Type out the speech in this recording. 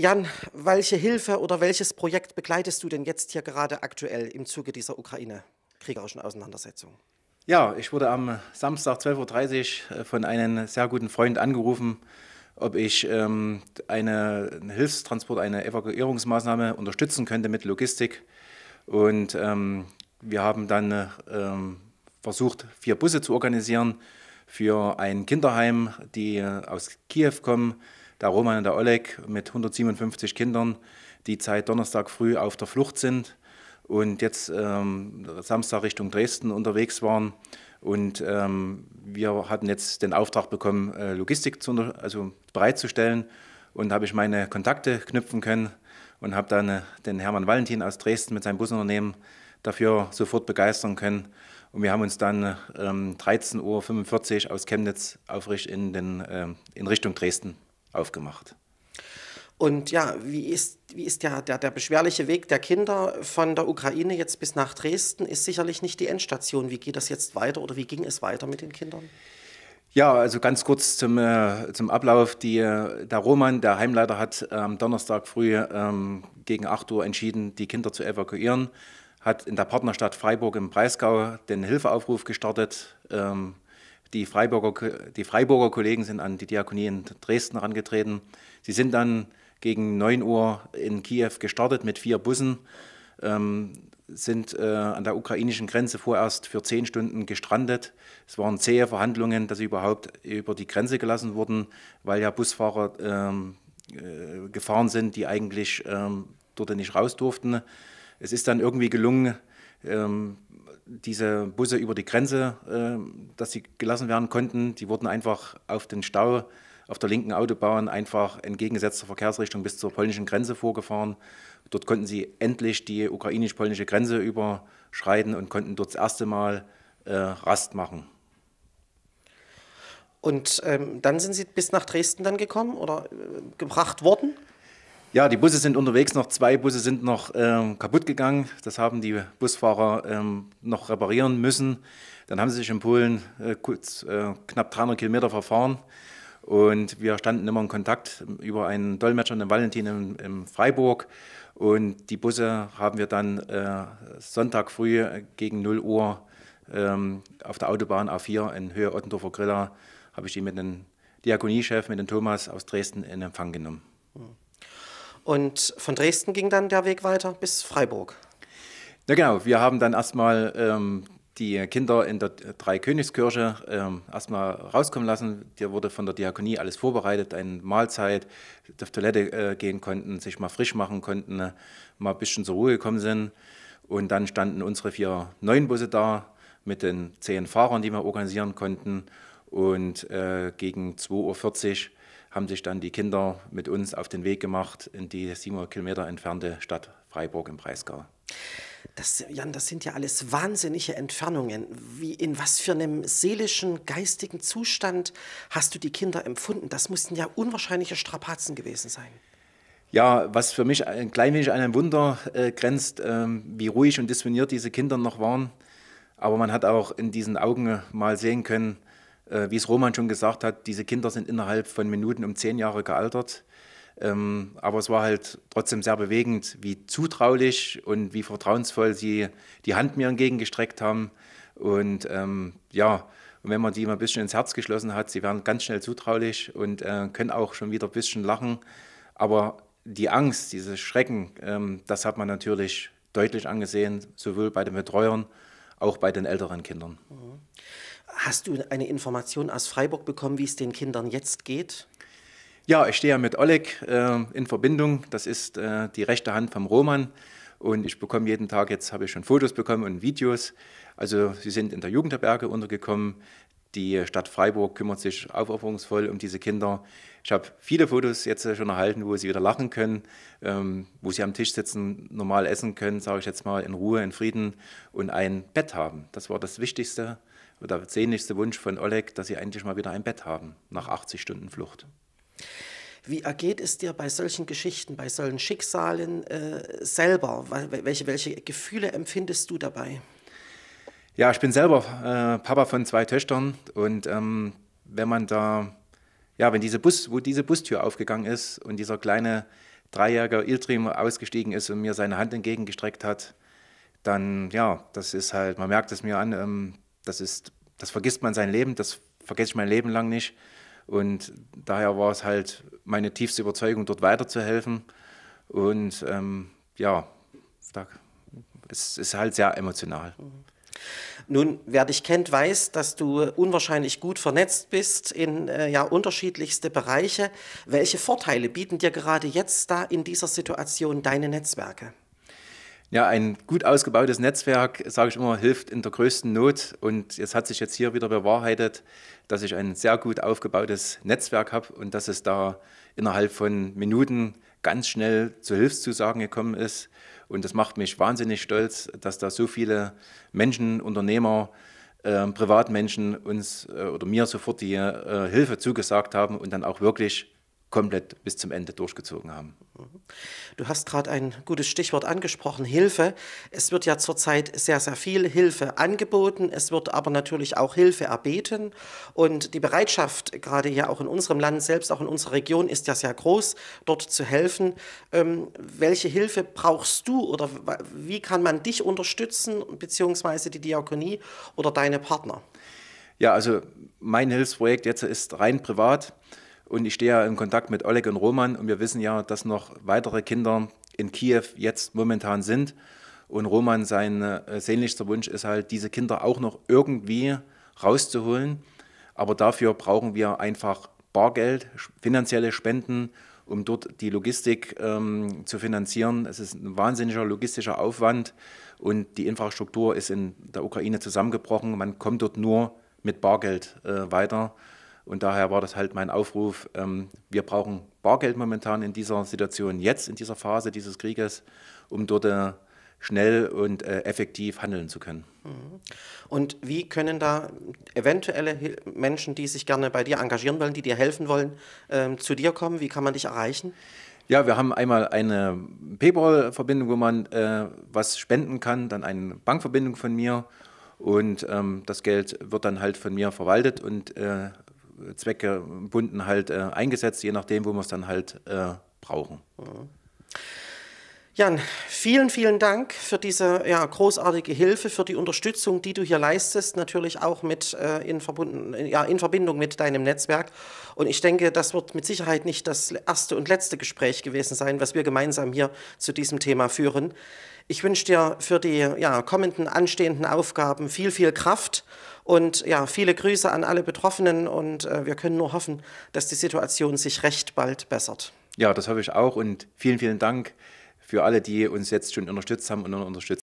Jan, welche Hilfe oder welches Projekt begleitest du denn jetzt hier gerade aktuell im Zuge dieser Ukraine-kriegerischen Auseinandersetzung? Ja, ich wurde am Samstag 12.30 Uhr äh, von einem sehr guten Freund angerufen, ob ich ähm, eine, einen Hilfstransport, eine Evakuierungsmaßnahme unterstützen könnte mit Logistik. Und ähm, wir haben dann ähm, versucht, vier Busse zu organisieren für ein Kinderheim, die äh, aus Kiew kommen der Roman und der Oleg mit 157 Kindern, die seit Donnerstag früh auf der Flucht sind und jetzt ähm, Samstag Richtung Dresden unterwegs waren. Und ähm, wir hatten jetzt den Auftrag bekommen, äh, Logistik zu, also bereitzustellen. Und habe ich meine Kontakte knüpfen können und habe dann äh, den Hermann Valentin aus Dresden mit seinem Busunternehmen dafür sofort begeistern können. Und wir haben uns dann ähm, 13.45 Uhr aus Chemnitz aufrecht in, den, äh, in Richtung Dresden aufgemacht. Und ja, wie ist, wie ist der, der, der beschwerliche Weg der Kinder von der Ukraine jetzt bis nach Dresden? Ist sicherlich nicht die Endstation. Wie geht das jetzt weiter oder wie ging es weiter mit den Kindern? Ja, also ganz kurz zum, äh, zum Ablauf. Die, äh, der Roman, der Heimleiter, hat am ähm, Donnerstag früh ähm, gegen 8 Uhr entschieden, die Kinder zu evakuieren, hat in der Partnerstadt Freiburg im Breisgau den Hilfeaufruf gestartet. Ähm, die Freiburger, die Freiburger Kollegen sind an die Diakonie in Dresden herangetreten. Sie sind dann gegen 9 Uhr in Kiew gestartet mit vier Bussen, ähm, sind äh, an der ukrainischen Grenze vorerst für zehn Stunden gestrandet. Es waren zähe Verhandlungen, dass sie überhaupt über die Grenze gelassen wurden, weil ja Busfahrer ähm, äh, gefahren sind, die eigentlich ähm, dort nicht raus durften. Es ist dann irgendwie gelungen, ähm, diese Busse über die Grenze, ähm, dass sie gelassen werden konnten, die wurden einfach auf den Stau auf der linken Autobahn einfach entgegengesetzter Verkehrsrichtung bis zur polnischen Grenze vorgefahren. Dort konnten sie endlich die ukrainisch-polnische Grenze überschreiten und konnten dort das erste Mal äh, Rast machen. Und ähm, dann sind Sie bis nach Dresden dann gekommen oder äh, gebracht worden? Ja, die Busse sind unterwegs noch. Zwei Busse sind noch ähm, kaputt gegangen. Das haben die Busfahrer ähm, noch reparieren müssen. Dann haben sie sich in Polen äh, kurz, äh, knapp 300 Kilometer verfahren. Und wir standen immer in Kontakt über einen Dolmetscher, und einen Valentin in, in Freiburg. Und die Busse haben wir dann äh, Sonntag früh gegen 0 Uhr ähm, auf der Autobahn A4 in Höhe Ottendorfer Griller, habe ich die mit dem Diakoniechef, mit dem Thomas aus Dresden in Empfang genommen. Mhm. Und von Dresden ging dann der Weg weiter bis Freiburg. Ja, genau. Wir haben dann erstmal ähm, die Kinder in der Dreikönigskirche ähm, erstmal rauskommen lassen. Dir wurde von der Diakonie alles vorbereitet: eine Mahlzeit, auf Toilette äh, gehen konnten, sich mal frisch machen konnten, ne, mal ein bisschen zur Ruhe gekommen sind. Und dann standen unsere vier neuen Busse da mit den zehn Fahrern, die wir organisieren konnten. Und äh, gegen 2.40 Uhr haben sich dann die Kinder mit uns auf den Weg gemacht in die 700 Kilometer entfernte Stadt Freiburg im Breisgau. Das, Jan, das sind ja alles wahnsinnige Entfernungen. Wie, in was für einem seelischen, geistigen Zustand hast du die Kinder empfunden? Das mussten ja unwahrscheinliche Strapazen gewesen sein. Ja, was für mich ein klein wenig an ein Wunder äh, grenzt, äh, wie ruhig und diszipliniert diese Kinder noch waren. Aber man hat auch in diesen Augen mal sehen können, äh, wie es Roman schon gesagt hat, diese Kinder sind innerhalb von Minuten um zehn Jahre gealtert. Ähm, aber es war halt trotzdem sehr bewegend, wie zutraulich und wie vertrauensvoll sie die Hand mir entgegengestreckt haben. Und ähm, ja, und wenn man die mal ein bisschen ins Herz geschlossen hat, sie werden ganz schnell zutraulich und äh, können auch schon wieder ein bisschen lachen. Aber die Angst, dieses Schrecken, ähm, das hat man natürlich deutlich angesehen, sowohl bei den Betreuern auch bei den älteren Kindern. Hast du eine Information aus Freiburg bekommen, wie es den Kindern jetzt geht? Ja, ich stehe ja mit Oleg äh, in Verbindung. Das ist äh, die rechte Hand vom Roman. Und ich bekomme jeden Tag, jetzt habe ich schon Fotos bekommen und Videos. Also sie sind in der Jugendherberge untergekommen. Die Stadt Freiburg kümmert sich aufopferungsvoll um diese Kinder. Ich habe viele Fotos jetzt schon erhalten, wo sie wieder lachen können, ähm, wo sie am Tisch sitzen, normal essen können, sage ich jetzt mal, in Ruhe, in Frieden und ein Bett haben. Das war das Wichtigste oder sehnlichste Wunsch von Oleg, dass sie endlich mal wieder ein Bett haben nach 80 Stunden Flucht. Wie ergeht es dir bei solchen Geschichten, bei solchen Schicksalen äh, selber? Welche, welche Gefühle empfindest du dabei? Ja, ich bin selber äh, Papa von zwei Töchtern und ähm, wenn man da, ja, wenn diese Bus, wo diese Bustür aufgegangen ist und dieser kleine Dreijähriger Iltrim ausgestiegen ist und mir seine Hand entgegengestreckt hat, dann, ja, das ist halt, man merkt es mir an, ähm, das ist, das vergisst man sein Leben, das vergesse ich mein Leben lang nicht. Und daher war es halt meine tiefste Überzeugung, dort weiterzuhelfen. Und ähm, ja, es ist halt sehr emotional. Mhm. Nun, wer dich kennt, weiß, dass du unwahrscheinlich gut vernetzt bist in äh, ja, unterschiedlichste Bereiche. Welche Vorteile bieten dir gerade jetzt da in dieser Situation deine Netzwerke? Ja, ein gut ausgebautes Netzwerk, sage ich immer, hilft in der größten Not. Und jetzt hat sich jetzt hier wieder bewahrheitet, dass ich ein sehr gut aufgebautes Netzwerk habe und dass es da innerhalb von Minuten ganz schnell zu Hilfszusagen gekommen ist. Und das macht mich wahnsinnig stolz, dass da so viele Menschen, Unternehmer, ähm, Privatmenschen uns äh, oder mir sofort die äh, Hilfe zugesagt haben und dann auch wirklich komplett bis zum Ende durchgezogen haben. Du hast gerade ein gutes Stichwort angesprochen, Hilfe. Es wird ja zurzeit sehr, sehr viel Hilfe angeboten. Es wird aber natürlich auch Hilfe erbeten. Und die Bereitschaft, gerade ja auch in unserem Land, selbst auch in unserer Region, ist ja sehr groß, dort zu helfen. Ähm, welche Hilfe brauchst du oder wie kann man dich unterstützen, beziehungsweise die Diakonie oder deine Partner? Ja, also mein Hilfsprojekt jetzt ist rein privat. Und ich stehe ja in Kontakt mit Oleg und Roman und wir wissen ja, dass noch weitere Kinder in Kiew jetzt momentan sind. Und Roman, sein äh, sehnlichster Wunsch ist halt, diese Kinder auch noch irgendwie rauszuholen. Aber dafür brauchen wir einfach Bargeld, finanzielle Spenden, um dort die Logistik ähm, zu finanzieren. Es ist ein wahnsinniger logistischer Aufwand und die Infrastruktur ist in der Ukraine zusammengebrochen. Man kommt dort nur mit Bargeld äh, weiter. Und daher war das halt mein Aufruf, ähm, wir brauchen Bargeld momentan in dieser Situation, jetzt in dieser Phase dieses Krieges, um dort äh, schnell und äh, effektiv handeln zu können. Mhm. Und wie können da eventuelle Menschen, die sich gerne bei dir engagieren wollen, die dir helfen wollen, ähm, zu dir kommen? Wie kann man dich erreichen? Ja, wir haben einmal eine PayPal-Verbindung, wo man äh, was spenden kann, dann eine Bankverbindung von mir und ähm, das Geld wird dann halt von mir verwaltet und äh, zweckgebunden halt äh, eingesetzt, je nachdem, wo wir es dann halt äh, brauchen. Jan, vielen, vielen Dank für diese ja, großartige Hilfe, für die Unterstützung, die du hier leistest, natürlich auch mit, äh, in, ja, in, Verbindung mit deinem Netzwerk. Und ich denke, das wird mit Sicherheit nicht das erste und letzte Gespräch gewesen sein, was wir gemeinsam hier zu diesem Thema führen. Ich wünsche dir für die ja, kommenden, anstehenden Aufgaben viel, viel Kraft und ja, viele Grüße an alle Betroffenen und äh, wir können nur hoffen, dass die Situation sich recht bald bessert. Ja, das hoffe ich auch und vielen, vielen Dank für alle, die uns jetzt schon unterstützt haben und unterstützen.